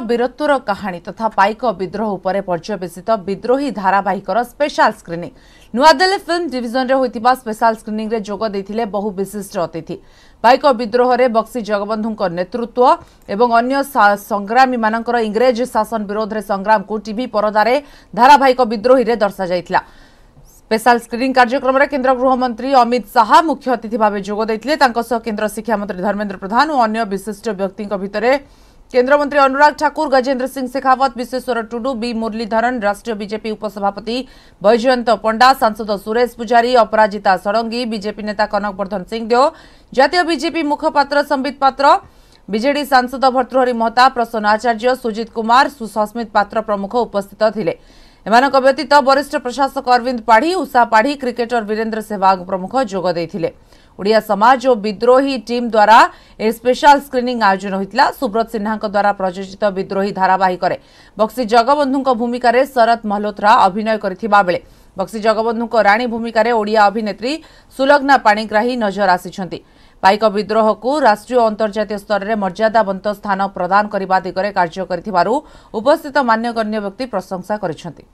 ବୀରତ୍ୱର କାହାଣୀ ତଥା ପାଇକ ବିଦ୍ରୋହ ଉପରେ ପର୍ଯ୍ୟବେସିତ ବିଦ୍ରୋହୀ ଧାରାବାହିକର ସ୍ପେଶାଲ ସ୍କ୍ରିନିଂ ନୂଆଦିଲ୍ଲୀ ଫିଲ୍ମ ଡିଭିଜନରେ ହୋଇଥିବା ସ୍ପେଶାଲ ସ୍କ୍ରିନିଂରେ ଯୋଗ ଦେଇଥିଲେ ବହୁ ବିଶିଷ୍ଟ ଅତିଥି ପାଇକ ବିଦ୍ରୋହରେ ବକ୍ସି ଜଗବନ୍ଧୁଙ୍କ ନେତୃତ୍ୱ ଏବଂ ଅନ୍ୟ ସଂଗ୍ରାମୀମାନଙ୍କର ଇଂରେଜ ଶାସନ ବିରୋଧରେ ସଂଗ୍ରାମକୁ ଟିଭି ପରଦାରେ ଧାରାବାହିକ ବିଦ୍ରୋହୀରେ ଦର୍ଶାଯାଇଥିଲା স্পেশাল স্ক্রিনিং কার্যক্রমে কেন্দ্র গৃহমন্ত্রী অমিত সাহা মুখ্য অতিথি ভাবে যোগ দিয়ে কেন্দ্র শিক্ষামন্ত্রী ধর্মেন্দ্র প্রধান ও অন্য বিশিষ্ট ব্যক্তি ভিতরে केन्द्रमंत्री मंत्री अनुराग ठाकुर गजेन्द्र सिंह शेखावत विश्वेश्वर टुडु बी मुरलीधरन राष्ट्रीय बीजेपी उपसभापति बैजयंत पंडा सांसद सुरेश पूजारी अपराजिता षडंगी बीजेपी नेता कनकवर्धन सिंहदेव जातीय बीजेपी मुखपात्र संबित पात्र ବିଜେଡି सांसद ଭର୍ତ୍ତୃହରି महता प्रसन्न आचार्य सुजित कुमार सुसस्मित पात्र प्रमुख ଉପସ୍ଥିତ ଥିଲେ ଏମାନଙ୍କ ବ୍ୟତୀତ ବରିଷ୍ଠ ପ୍ରଶାସକ ଅରବିନ୍ଦ ପାଢ଼ୀ ଉଷା ପାଢ଼ୀ କ୍ରିକେଟର ବୀରେନ୍ଦ୍ର ସେହବାଗ ପ୍ରମୁଖ ଯୋଗ ଦେଇଥିଲେ ଓଡ଼ିଆ ସମାଜ ଓ ବିଦ୍ରୋହୀ ଟିମ୍ ଦ୍ୱାରା ଏ ସ୍ପେଶାଲ ସ୍କ୍ରିନିଂ ଆୟୋଜନ ହୋଇଥିଲା ସୁବ୍ରତ ସିହ୍ନାଙ୍କ ଦ୍ୱାରା ପ୍ରଯୋଜିତ ବିଦ୍ରୋହୀ ଧାରାବାହିକରେ ବକ୍ସି ଜଗବନ୍ଧୁଙ୍କ ଭୂମିକାରେ ଶରତ ମହଲୋତ୍ରା ଅଭିନୟ କରିଥିବା ବେଳେ ବକ୍ସି ଜଗବନ୍ଧୁଙ୍କ ରାଣୀ ଭୂମିକାରେ ଓଡ଼ିଆ ଅଭିନେତ୍ରୀ ସୁଲଗ୍ନା ପାଣିଗ୍ରାହୀ ନଜର ଆସିଛନ୍ତି ପାଇକ ବିଦ୍ରୋହକୁ ରାଷ୍ଟ୍ରୀୟ ଅନ୍ତର୍ଜାତୀୟ ସ୍ତରରେ ମର୍ଯ୍ୟାଦାବନ୍ତ ସ୍ଥାନ ପ୍ରଦାନ କରିବା ଦିଗରେ କାର୍ଯ୍ୟ କରିଥିବାରୁ ଉପସ୍ଥିତ ମାନ୍ୟଗଣ୍ୟ ବ୍ୟକ୍ତି ପ୍ରଶଂସା କରିଛନ୍ତି